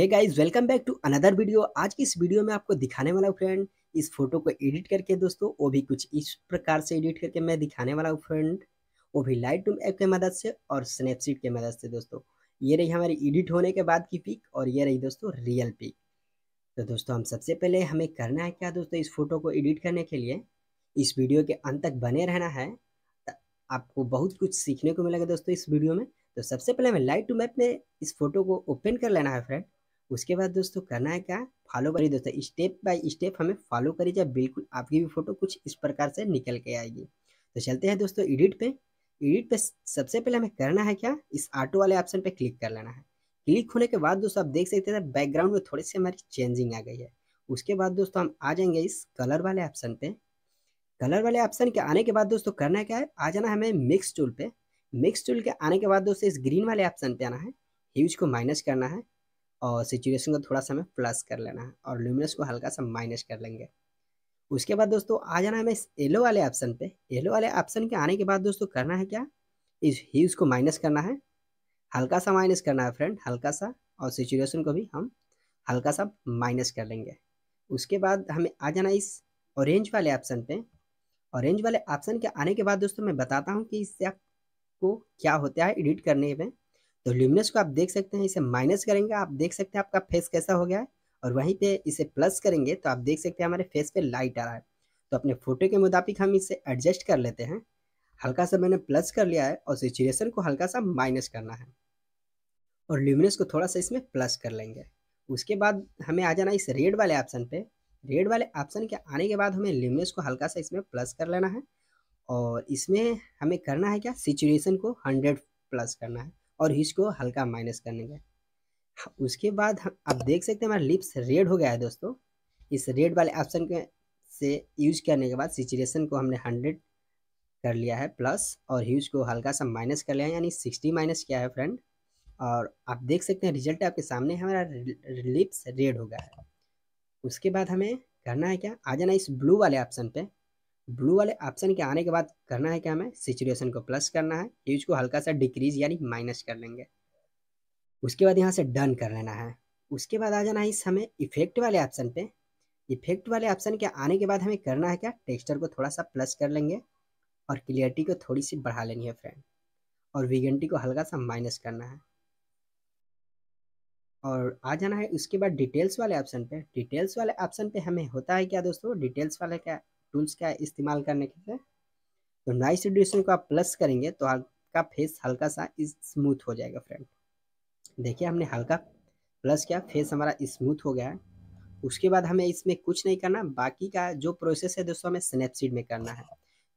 hey guys welcome back to another video आज की इस वीडियो में आपको दिखाने वाला हूँ फ्रेंड इस फोटो को एडिट करके दोस्तों वो भी कुछ इस प्रकार से एडिट करके मैं दिखाने वाला हूँ फ्रेंड वो भी लाइट रूम ऐप के मदद से और स्नैपशीट की मदद से दोस्तों ये रही हमारी एडिट होने के बाद की पिक और ये रही दोस्तों रियल पिक तो दोस्तों हम सबसे पहले हमें करना है क्या दोस्तों इस फोटो को एडिट करने के लिए इस वीडियो के अंत तक बने रहना है आपको बहुत कुछ सीखने को मिलेगा दोस्तों इस वीडियो में तो सबसे पहले हमें लाइट टू मैप में इस फोटो को ओपन कर लेना है फ्रेंड उसके बाद दोस्तों करना है क्या फॉलो करिए दोस्तों स्टेप बाय स्टेप हमें फॉलो करिए जब बिल्कुल आपकी भी फोटो कुछ इस प्रकार से निकल के आएगी तो चलते हैं दोस्तों एडिट पे एडिट पे सबसे पहले हमें करना है क्या इस ऑटो वाले ऑप्शन पे क्लिक कर लेना है क्लिक होने के बाद दोस्तों आप देख सकते हैं बैकग्राउंड में थोड़ी सी हमारी चेंजिंग आ गई है उसके बाद दोस्तों हम आ जाएंगे इस कलर वाले ऑप्शन पे कलर वाले ऑप्शन के आने के बाद दोस्तों करना क्या है आ जाना हमें मिक्स टूल पे मिक्स टूल के आने के बाद दोस्तों इस ग्रीन वाले ऑप्शन पे आना है ह्यूज को माइनस करना है और सिचुएशन को थोड़ा सा हमें प्लस कर लेना है और ल्यूमिनस को हल्का सा माइनस कर लेंगे उसके बाद दोस्तों आ जाना है हमें येलो वाले ऑप्शन पे येलो वाले ऑप्शन के आने के बाद दोस्तों करना है क्या इस ही उसको माइनस करना है हल्का सा माइनस करना है फ्रेंड हल्का सा और सिचुएशन को भी हम हल्का सा माइनस कर लेंगे उसके बाद हमें आ जाना इस ऑरेंज वाले ऑप्शन पे ऑरेंज वाले ऑप्शन के आने के बाद दोस्तों मैं बताता हूँ कि इससे आपको क्या होता है एडिट करने में तो ल्यूमिनस को आप देख सकते हैं इसे माइनस करेंगे आप देख सकते हैं आपका फेस कैसा हो गया है और वहीं पे इसे प्लस करेंगे तो आप देख सकते हैं हमारे फेस पे लाइट आ रहा है तो अपने फोटो के मुताबिक हम इसे एडजस्ट कर लेते हैं हल्का सा मैंने प्लस कर लिया है और सिचुएशन को हल्का सा माइनस करना है और ल्यूमिनस को थोड़ा सा इसमें प्लस कर लेंगे उसके बाद हमें आ जाना इस रेड वाले ऑप्शन पर रेड वाले ऑप्शन के आने के बाद हमें ल्यूमिनस को हल्का सा इसमें प्लस कर लेना है और इसमें हमें करना है क्या सिचुएशन को हंड्रेड प्लस करना है और इसको हल्का माइनस करने का हाँ, उसके बाद हम आप देख सकते हैं हमारा लिप्स रेड हो गया है दोस्तों इस रेड वाले ऑप्शन के से यूज करने के बाद सिचुएशन को हमने हंड्रेड कर लिया है प्लस और ह्यूज को हल्का सा माइनस कर लिया है यानी सिक्सटी माइनस किया है फ्रेंड और आप देख सकते हैं रिजल्ट आपके सामने हमारा लिप्स रेड हो गया है उसके बाद हमें करना है क्या आ जाना इस ब्लू वाले ऑप्शन पे ब्लू वाले ऑप्शन के आने के बाद करना है क्या हमें सिचुएशन को प्लस करना है यूज को हल्का सा डिक्रीज यानी माइनस कर लेंगे उसके बाद यहाँ से डन कर लेना है उसके बाद आ जाना है इस हमें इफेक्ट वाले ऑप्शन पे इफेक्ट वाले ऑप्शन के आने के बाद हमें करना है क्या टेक्स्चर को थोड़ा सा प्लस कर लेंगे और क्लियरिटी को थोड़ी सी बढ़ा लेनी है फ्रेंड और वीगेंटी को हल्का सा माइनस करना है और आ जाना है उसके बाद डिटेल्स वाले ऑप्शन पे डिटेल्स वाले ऑप्शन पे हमें होता है क्या दोस्तों डिटेल्स वाले क्या टूल्स का इस्तेमाल करने के लिए तो नाइस रेडिएशन को आप प्लस करेंगे तो आपका फेस हल्का सा स्मूथ हो जाएगा फ्रेंड देखिए हमने हल्का प्लस किया फेस हमारा स्मूथ हो गया है उसके बाद हमें इसमें कुछ नहीं करना बाकी का जो प्रोसेस है दोस्तों हमें स्नैपसीड में करना है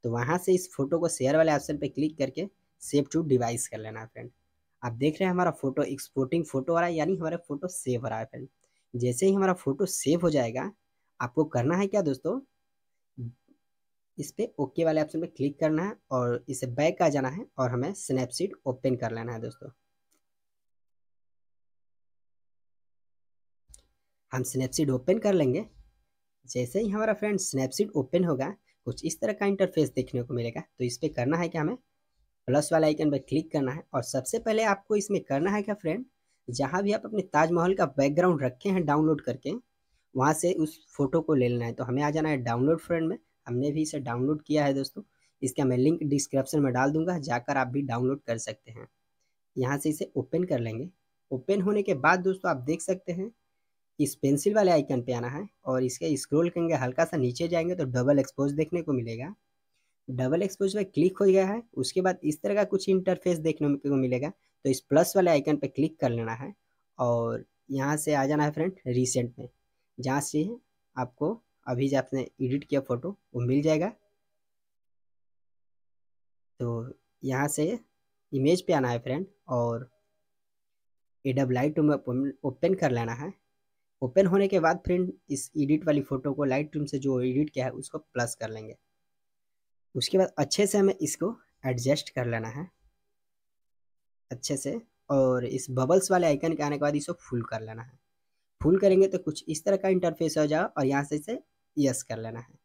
तो वहाँ से इस फोटो को शेयर वाले ऑप्शन पर क्लिक करके सेव टू डिवाइस कर लेना है फ्रेंड आप देख रहे हैं हमारा फोटो एक्सपोर्टिंग फोटो आ रहा है यानी हमारा फोटो सेव हो रहा है फ्रेंड जैसे ही हमारा फोटो सेव हो जाएगा आपको करना है क्या दोस्तों इस पर ओके वाले ऑप्शन पे क्लिक करना है और इसे बैक आ जाना है और हमें स्नैपसीड ओपन कर लेना है दोस्तों हम स्नैपसीड ओपन कर लेंगे जैसे ही हमारा फ्रेंड स्नैपसीड ओपन होगा कुछ इस तरह का इंटरफेस देखने को मिलेगा तो इस पर करना है कि हमें प्लस वाला आइकन पर क्लिक करना है और सबसे पहले आपको इसमें करना है क्या फ्रेंड जहाँ भी आप अपने ताजमहल का बैकग्राउंड रखे हैं डाउनलोड करके वहाँ से उस फोटो को ले लेना है तो हमें आ जाना है डाउनलोड फ्रेंड में हमने भी इसे डाउनलोड किया है दोस्तों इसका मैं लिंक डिस्क्रिप्शन में डाल दूंगा जाकर आप भी डाउनलोड कर सकते हैं यहाँ से इसे ओपन कर लेंगे ओपन होने के बाद दोस्तों आप देख सकते हैं इस पेंसिल वाले आइकन पे आना है और इसके स्क्रॉल करेंगे हल्का सा नीचे जाएंगे तो डबल एक्सपोज देखने को मिलेगा डबल एक्सपोज पर क्लिक हो गया है उसके बाद इस तरह का कुछ इंटरफेस देखने को मिलेगा तो इस प्लस वाले आइकन पर क्लिक कर लेना है और यहाँ से आ जाना है फ्रेंड रिसेंट में जहाँ से आपको अभी जो आपने एडिट किया फ़ोटो वो मिल जाएगा तो यहाँ से इमेज पे आना है फ्रेंड और एडब लाइट रूम ओपन कर लेना है ओपन होने के बाद फ्रेंड इस एडिट वाली फ़ोटो को लाइट रूम से जो एडिट किया है उसको प्लस कर लेंगे उसके बाद अच्छे से हमें इसको एडजस्ट कर लेना है अच्छे से और इस बबल्स वाले आइकन के आने के बाद इसको फुल कर लेना है फुल करेंगे तो कुछ इस तरह का इंटरफेस हो जाएगा और यहाँ से इसे यस कर लेना है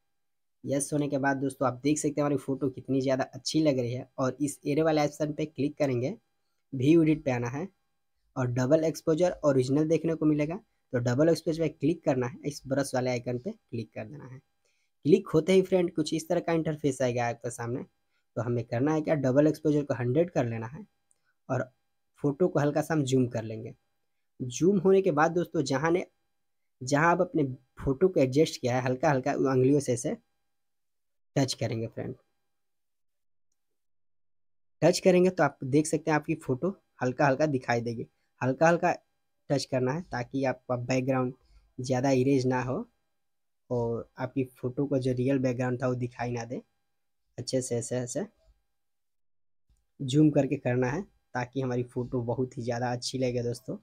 यस होने के बाद दोस्तों आप देख सकते हैं हमारी फ़ोटो कितनी ज़्यादा अच्छी लग रही है और इस एरे वाले ऑप्शन पे क्लिक करेंगे भी एडिट पे आना है और डबल एक्सपोजर ओरिजिनल देखने को मिलेगा तो डबल एक्सपोजर पर क्लिक करना है इस ब्रश वाले आइकन पर क्लिक कर देना है क्लिक होते ही फ्रेंड कुछ इस तरह का इंटरफेस आएगा आपके सामने तो हमें करना है क्या डबल एक्सपोजर को हंड्रेड कर लेना है और फोटो को हल्का सा हम जूम कर लेंगे जूम होने के बाद दोस्तों जहाँ ने जहाँ आप अपने फोटो को एडजस्ट किया है हल्का हल्का उंगलियों से इसे टच करेंगे फ्रेंड टच करेंगे तो आप देख सकते हैं आपकी फ़ोटो हल्का हल्का दिखाई देगी हल्का हल्का टच करना है ताकि आपका बैकग्राउंड ज़्यादा इरेज ना हो और आपकी फ़ोटो का जो रियल बैकग्राउंड था वो दिखाई ना दे अच्छे से ऐसे ऐसे जूम करके करना है ताकि हमारी फ़ोटो बहुत ही ज़्यादा अच्छी लगे दोस्तों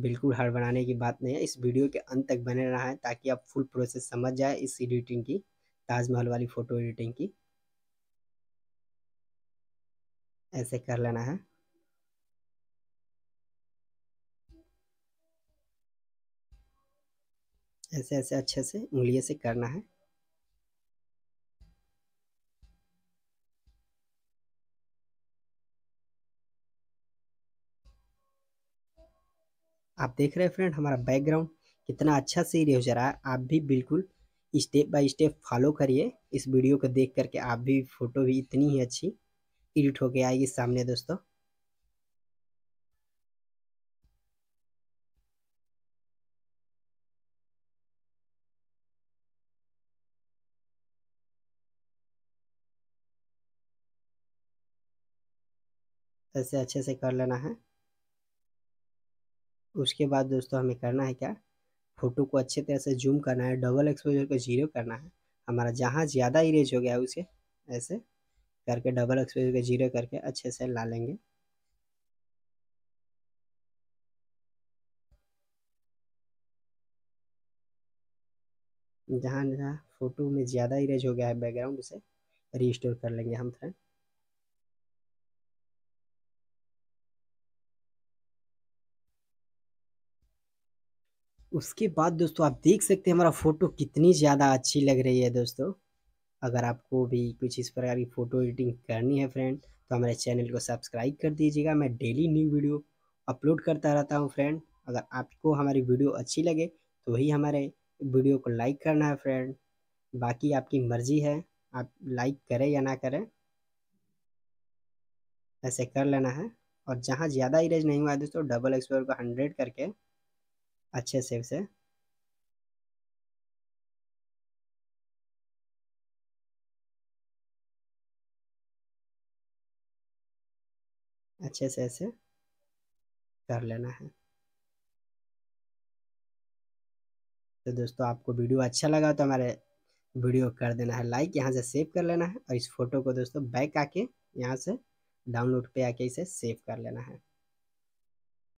बिल्कुल हर बनाने की बात नहीं है इस वीडियो के अंत तक बने रहना है ताकि आप फुल प्रोसेस समझ जाए इस एडिटिंग की ताजमहल वाली फ़ोटो एडिटिंग की ऐसे कर लेना है ऐसे ऐसे अच्छे से उंगलियों से करना है आप देख रहे हैं फ्रेंड हमारा बैकग्राउंड कितना अच्छा से इरेज हो रहा है आप भी बिल्कुल स्टेप बाय स्टेप फॉलो करिए इस वीडियो को देख करके आप भी फोटो भी इतनी ही अच्छी एडिट होके आएगी सामने दोस्तों ऐसे अच्छे से कर लेना है उसके बाद दोस्तों हमें करना है क्या फ़ोटो को अच्छे तरह से जूम करना है डबल एक्सपोजर को जीरो करना है हमारा जहाँ ज़्यादा इरेज हो गया है उसे ऐसे करके डबल एक्सपोजर को जीरो करके अच्छे से ला लेंगे जहाँ जहाँ फ़ोटो में ज़्यादा इरेज हो गया है बैकग्राउंड उसे रिस्टोर कर लेंगे हम फ्रेंड उसके बाद दोस्तों आप देख सकते हैं हमारा फ़ोटो कितनी ज़्यादा अच्छी लग रही है दोस्तों अगर आपको भी कुछ इस प्रकार की फ़ोटो एडिटिंग करनी है फ्रेंड तो हमारे चैनल को सब्सक्राइब कर दीजिएगा मैं डेली न्यू वीडियो अपलोड करता रहता हूँ फ्रेंड अगर आपको हमारी वीडियो अच्छी लगे तो ही हमारे वीडियो को लाइक करना है फ्रेंड बाकी आपकी मर्ज़ी है आप लाइक करें या ना करें ऐसे कर लेना है और जहाँ ज़्यादा इरेज नहीं हुआ है दोस्तों डबल एक्सपोर को हंड्रेड करके अच्छे से उसे अच्छे से ऐसे कर लेना है तो दोस्तों आपको वीडियो अच्छा लगा तो हमारे वीडियो कर देना है लाइक यहाँ से सेव कर लेना है और इस फोटो को दोस्तों बैक आके यहाँ से डाउनलोड पे आके इसे सेव कर लेना है